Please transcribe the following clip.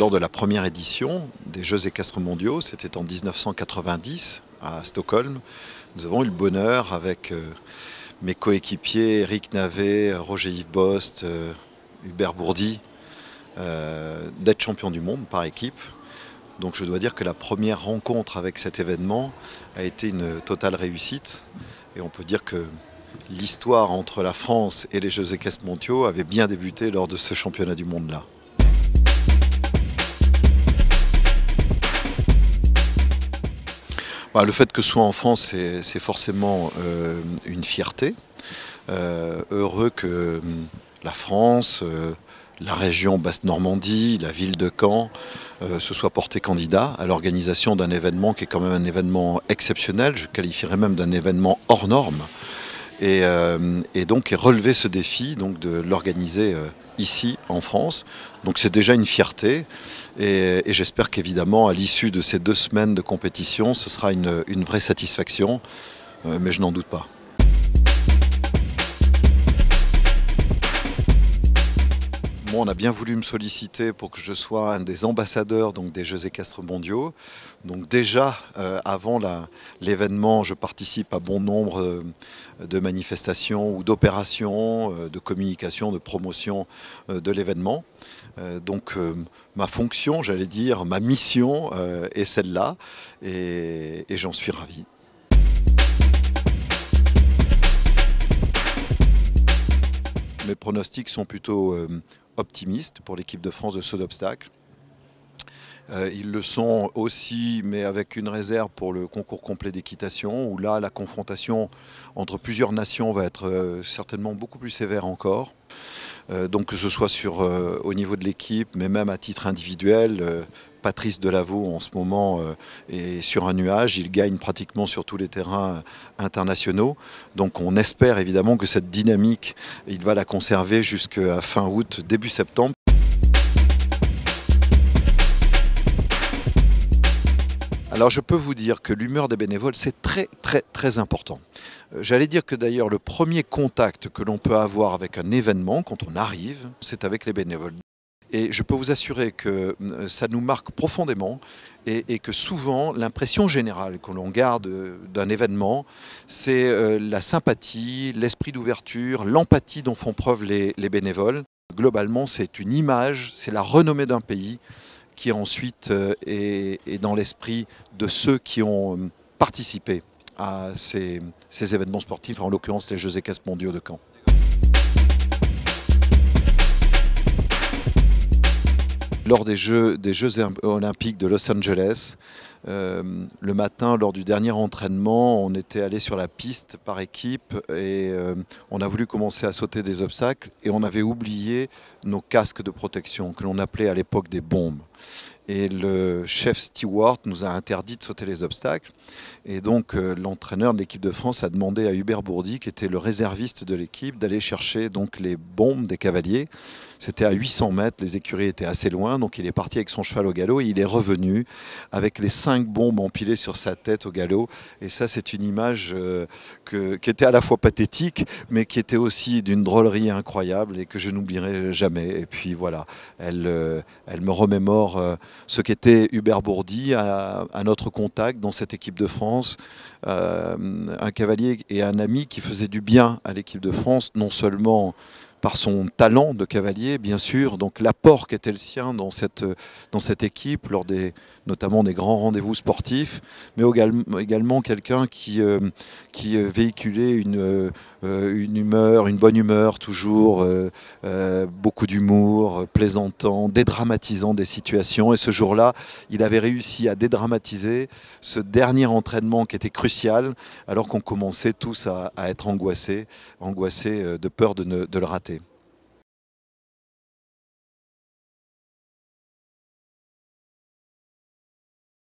lors de la première édition des Jeux équestres mondiaux, c'était en 1990 à Stockholm, nous avons eu le bonheur avec euh, mes coéquipiers Eric Navet, Roger Yves Bost, euh, Hubert Bourdi, euh, d'être champion du monde par équipe. Donc je dois dire que la première rencontre avec cet événement a été une totale réussite. Et on peut dire que l'histoire entre la France et les Jeux équestres mondiaux avait bien débuté lors de ce championnat du monde-là. Bah, le fait que ce soit France, c'est forcément euh, une fierté. Euh, heureux que hum, la France, euh, la région Basse-Normandie, la ville de Caen se soient portés candidats à l'organisation d'un événement qui est quand même un événement exceptionnel, je qualifierais même d'un événement hors norme et, euh, et donc relever ce défi, donc de l'organiser euh, ici en France. Donc c'est déjà une fierté et, j'espère qu'évidemment à l'issue de ces deux semaines de compétition, ce sera une vraie satisfaction, euh, mais je n'en doute pas. on a bien voulu me solliciter pour que je sois un des ambassadeurs donc, des Jeux équestres mondiaux. Donc déjà, euh, avant l'événement, je participe à bon nombre euh, de manifestations ou d'opérations, euh, de communication, de promotion de l'événement. donc ma fonction, j'allais dire, ma mission est celle-là et, j'en suis ravi. mes pronostics sont plutôt optimiste pour l'équipe de France de saut d'obstacles. Euh, ils le sont aussi, mais avec une réserve pour le concours complet d'équitation, où là, la confrontation entre plusieurs nations va être euh, certainement beaucoup plus sévère encore. Euh, donc que ce soit sur, au niveau de l'équipe, mais même à titre individuel, Patrice Delavaux en ce moment euh, est sur un nuage, il gagne pratiquement sur tous les terrains euh, internationaux. Donc on espère évidemment que cette dynamique, il va la conserver jusqu'à fin août, début septembre. Alors je peux vous dire que l'humeur des bénévoles, c'est très très très important. Euh, j'allais dire que d'ailleurs le premier contact que l'on peut avoir avec un événement quand on arrive, c'est avec les bénévoles. Et je peux vous assurer que euh, ça nous marque profondément et, que souvent l'impression générale que l'on garde euh, d'un événement, c'est euh, la sympathie, l'esprit d'ouverture, l'empathie dont font preuve les, bénévoles. Globalement, c'est une image, c'est la renommée d'un pays qui ensuite est, dans l'esprit de ceux qui ont participé à ces, événements sportifs, en l'occurrence les Jeux équestres mondiaux de Caen. lors des Jeux, olympiques de Los Angeles. Euh, le matin, lors du dernier entraînement, on était allé sur la piste par équipe et euh, on a voulu commencer à sauter des obstacles et on avait oublié nos casques de protection que l'on appelait à l'époque des bombes et le chef Stewart nous a interdit de sauter les obstacles. Et donc euh, l'entraîneur de l'équipe de France a demandé à Hubert Bourdi, qui était le réserviste de l'équipe, d'aller chercher donc les bombes des cavaliers. C'était à 800 mètres, les écuries étaient assez loin, donc il est parti avec son cheval au galop et il est revenu avec les cinq bombes empilées sur sa tête au galop. Et ça, c'est une image euh, qui était à la fois pathétique, mais qui était aussi d'une drôlerie incroyable et que je n'oublierai jamais. Et puis voilà, elle, euh, elle me remémore ce qu'était Hubert Bourdi à, notre contact dans cette équipe de France, euh, un cavalier et un ami qui faisait du bien à l'équipe de France, non seulement par son talent de cavalier, bien sûr, donc l'apport était le sien dans cette, dans cette équipe, lors des, notamment des grands rendez-vous sportifs, mais également quelqu'un qui, euh, qui euh, véhiculait une, euh, une humeur, une bonne humeur toujours, beaucoup d'humour, plaisantant, dédramatisant des situations. Et ce jour-là, il avait réussi à dédramatiser ce dernier entraînement qui était crucial, alors qu'on commençait tous à, être angoissés, angoissés de peur de le rater.